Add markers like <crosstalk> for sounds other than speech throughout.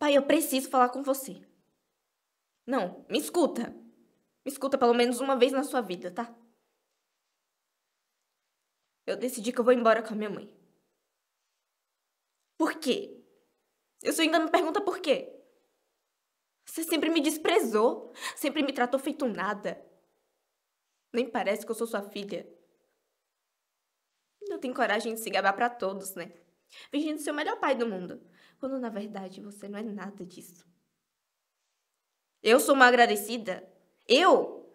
Pai, eu preciso falar com você. Não, me escuta. Me escuta pelo menos uma vez na sua vida, tá? Eu decidi que eu vou embora com a minha mãe. Por quê? sou ainda me pergunta por quê. Você sempre me desprezou, sempre me tratou feito nada. Nem parece que eu sou sua filha. Não tem coragem de se gabar para todos, né? fingindo ser o melhor pai do mundo, quando na verdade você não é nada disso. Eu sou uma agradecida. Eu?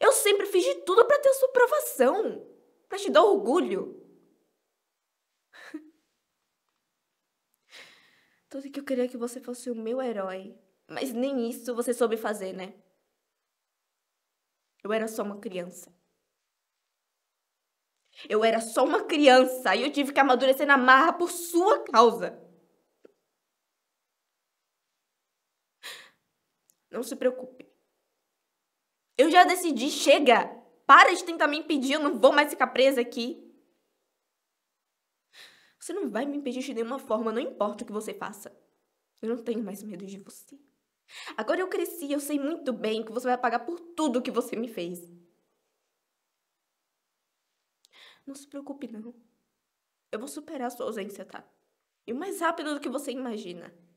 Eu sempre fiz de tudo para ter sua aprovação, para te dar orgulho. <laughs> tudo que eu queria é que você fosse o meu herói, mas nem isso você soube fazer, né? Eu era só uma criança. Eu era só uma criança e eu tive que amadurecer na marra por sua causa. Não se preocupe. Eu já decidi, chega! Para de tentar me impedir, eu não vou mais ficar presa aqui. Você não vai me impedir de nenhuma forma, não importa o que você faça. Eu não tenho mais medo de você. Agora eu cresci, eu sei muito bem que você vai pagar por tudo que você me fez. Não se preocupe, não. Eu vou superar a sua ausência, tá? E mais rápido do que você imagina.